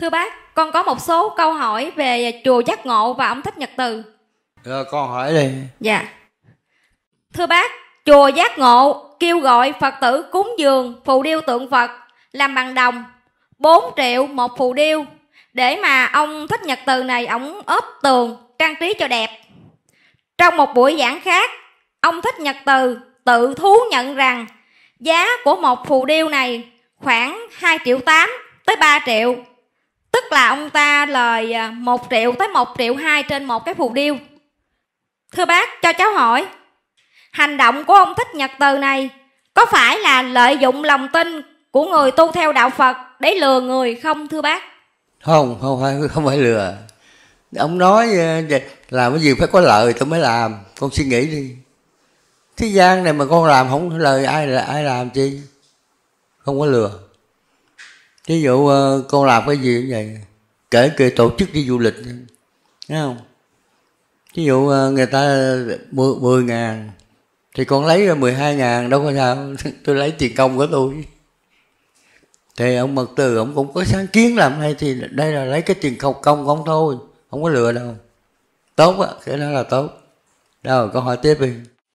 Thưa bác, con có một số câu hỏi về chùa Giác Ngộ và ông Thích Nhật Từ. Rồi dạ, con hỏi đi. Dạ. Thưa bác, chùa Giác Ngộ kêu gọi Phật tử cúng dường phù điêu tượng Phật làm bằng đồng 4 triệu một phù điêu để mà ông Thích Nhật Từ này ổng ốp tường trang trí cho đẹp. Trong một buổi giảng khác, ông Thích Nhật Từ tự thú nhận rằng giá của một phù điêu này khoảng 2 triệu 8 tới 3 triệu là ông ta lời 1 à, triệu tới 1 triệu 2 trên một cái phù điêu. Thưa bác, cho cháu hỏi, hành động của ông Thích Nhật Từ này có phải là lợi dụng lòng tin của người tu theo đạo Phật để lừa người không thưa bác? Không, không phải không phải lừa. Ông nói à, làm cái gì phải có lợi tôi mới làm, con suy nghĩ đi. Thế gian này mà con làm không lời ai là ai làm chi? Không có lừa ví dụ ờ, cô làm cái gì vậy kể kể tổ chức đi du lịch thấy không ví dụ ờ, người ta 10, 10 ngàn thì con lấy 12 ngàn đâu có sao tôi lấy tiền công của tôi thì ông mật từ ông cũng có sáng kiến làm hay thì đây là lấy cái tiền công công của ông thôi không có lừa đâu tốt á cái đó là tốt đâu câu hỏi tiếp đi